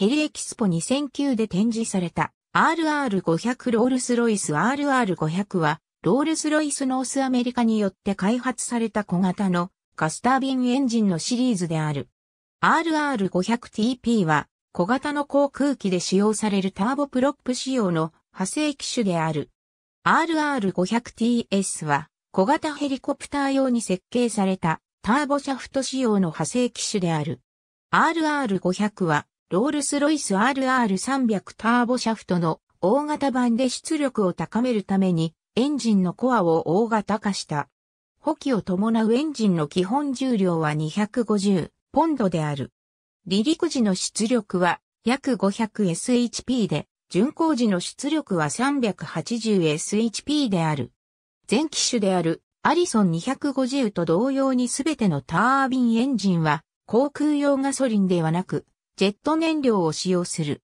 ヘリエキスポ2009で展示された RR500 ロールスロイス RR500 はロールスロイスノースアメリカによって開発された小型のガスタービンエンジンのシリーズである。RR500TP は小型の航空機で使用されるターボプロップ仕様の派生機種である。RR500TS は小型ヘリコプター用に設計されたターボシャフト仕様の派生機種である。RR500 はロールスロイス RR300 ターボシャフトの大型版で出力を高めるためにエンジンのコアを大型化した。補給を伴うエンジンの基本重量は250ポンドである。離陸時の出力は約 500shp で、巡航時の出力は 380shp である。全機種であるアリソン250と同様にすべてのタービンエンジンは航空用ガソリンではなくジェット燃料を使用する。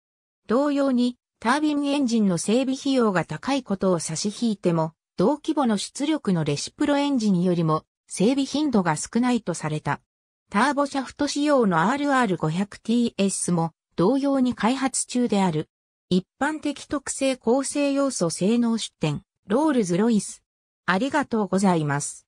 同様に、タービンエンジンの整備費用が高いことを差し引いても、同規模の出力のレシプロエンジンよりも整備頻度が少ないとされた。ターボシャフト仕様の RR500TS も同様に開発中である。一般的特性構成要素性能出展、ロールズ・ロイス。ありがとうございます。